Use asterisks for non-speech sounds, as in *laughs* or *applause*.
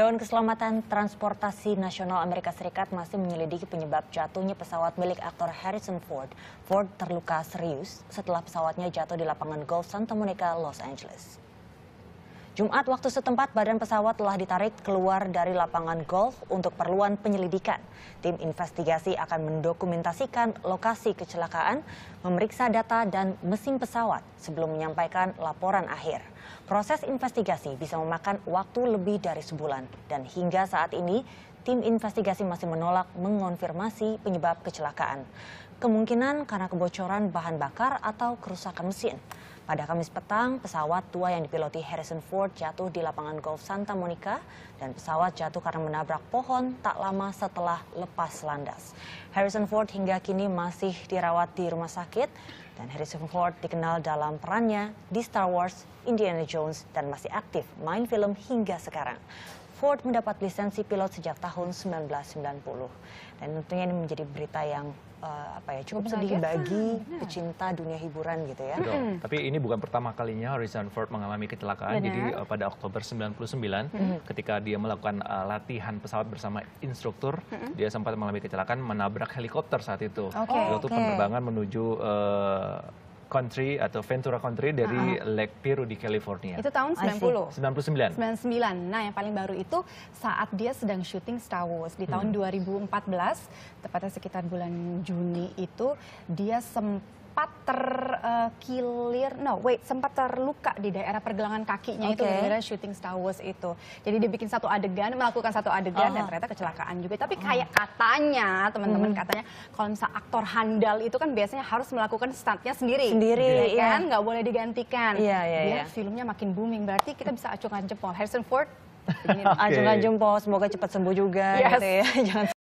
Dewan Keselamatan Transportasi Nasional Amerika Serikat masih menyelidiki penyebab jatuhnya pesawat milik aktor Harrison Ford. Ford terluka serius setelah pesawatnya jatuh di lapangan golf Santa Monica, Los Angeles. Jumat waktu setempat, badan pesawat telah ditarik keluar dari lapangan golf untuk perluan penyelidikan. Tim investigasi akan mendokumentasikan lokasi kecelakaan, memeriksa data dan mesin pesawat sebelum menyampaikan laporan akhir. Proses investigasi bisa memakan waktu lebih dari sebulan dan hingga saat ini tim investigasi masih menolak mengonfirmasi penyebab kecelakaan. Kemungkinan karena kebocoran bahan bakar atau kerusakan mesin. Pada Kamis petang, pesawat tua yang dipiloti Harrison Ford jatuh di lapangan golf Santa Monica dan pesawat jatuh karena menabrak pohon tak lama setelah lepas landas. Harrison Ford hingga kini masih dirawat di rumah sakit dan Harrison Ford dikenal dalam perannya di Star Wars, Indiana Jones, dan masih aktif main film hingga sekarang. Ford mendapat lisensi pilot sejak tahun 1990. Dan tentunya ini menjadi berita yang uh, apa ya cukup sedih bagi iya. pecinta dunia hiburan gitu ya. Betul. Tapi ini bukan pertama kalinya Harrison Ford mengalami kecelakaan. Benar. Jadi uh, pada Oktober 1999 mm. ketika dia melakukan uh, latihan pesawat bersama instruktur, mm. dia sempat mengalami kecelakaan menabrak helikopter saat itu. Okay. Waktu okay. penerbangan menuju uh, Country atau Ventura Country dari uh ah, -huh. Ah. Lake Piru di California. Itu tahun 90. 99. 99. Nah, yang paling baru itu saat dia sedang syuting Star Wars di hmm. tahun hmm. 2014, tepatnya sekitar bulan Juni itu dia sempat sempat terkilir, eh, uh, no wait, sempat terluka di daerah pergelangan kakinya okay. itu gara-gara shooting Star Wars itu. Jadi dia bikin satu adegan, melakukan satu adegan -huh. dan ah. ternyata kecelakaan juga. Tapi ah. kayak katanya, teman-teman hmm. katanya kalau misalnya aktor handal itu kan biasanya harus melakukan stuntnya sendiri. Sendiri, ya kan? Nggak boleh digantikan. Iya, yeah, iya, yeah, filmnya makin booming. Berarti kita bisa acungan jempol. Harrison Ford, okay. acungan jempol. Semoga cepat sembuh juga yes. gitu ya. *laughs* Jangan